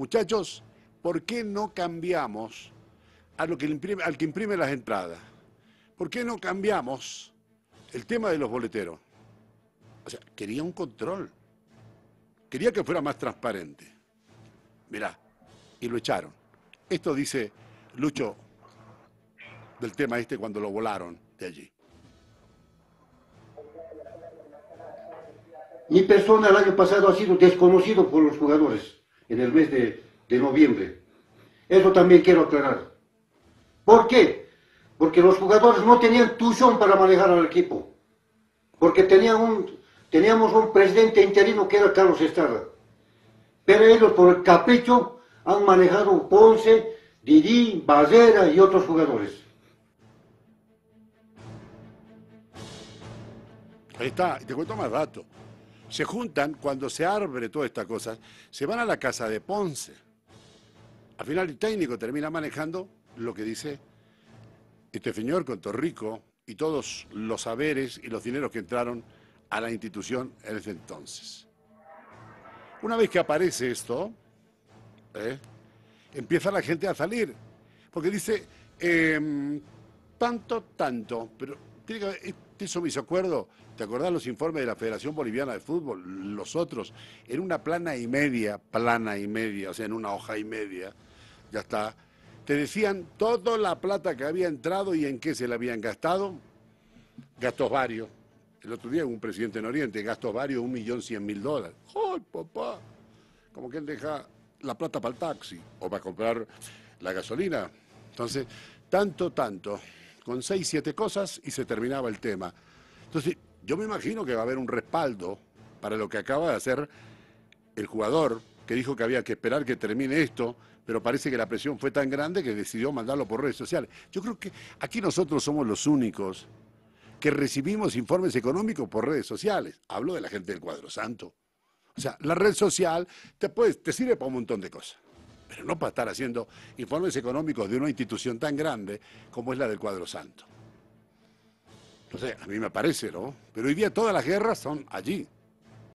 Muchachos, ¿por qué no cambiamos a lo que al que imprime las entradas? ¿Por qué no cambiamos el tema de los boleteros? O sea, quería un control. Quería que fuera más transparente. Mirá, y lo echaron. Esto dice Lucho del tema este cuando lo volaron de allí. Mi persona el año pasado ha sido desconocido por los jugadores en el mes de, noviembre. Eso también quiero aclarar. ¿Por qué? Porque los jugadores no tenían tuición para manejar al equipo. Porque teníamos un presidente interino que era Carlos Estrada. Pero ellos por el capricho han manejado Ponce, Didi, Barrera y otros jugadores. Ahí está, te cuento más datos se juntan cuando se abre toda esta cosa, se van a la casa de Ponce. Al final el técnico termina manejando lo que dice este señor con Torrico y todos los saberes y los dineros que entraron a la institución en ese entonces. Una vez que aparece esto, ¿eh? empieza la gente a salir, porque dice, em, tanto, tanto, pero tiene que haber Hizo mis acuerdos. ¿te acordás los informes de la Federación Boliviana de Fútbol? Los otros, en una plana y media, plana y media, o sea, en una hoja y media, ya está. Te decían toda la plata que había entrado y en qué se la habían gastado. Gastos varios. El otro día un presidente en Oriente, gastó varios, un millón cien mil dólares. ¡Ay, papá! Como que él deja la plata para el taxi o para comprar la gasolina. Entonces, tanto, tanto con seis, siete cosas y se terminaba el tema. Entonces, yo me imagino que va a haber un respaldo para lo que acaba de hacer el jugador, que dijo que había que esperar que termine esto, pero parece que la presión fue tan grande que decidió mandarlo por redes sociales. Yo creo que aquí nosotros somos los únicos que recibimos informes económicos por redes sociales. Hablo de la gente del cuadro santo. O sea, la red social te, te sirve para un montón de cosas pero no para estar haciendo informes económicos de una institución tan grande como es la del Cuadro Santo. No sé, a mí me parece, ¿no? Pero hoy día todas las guerras son allí.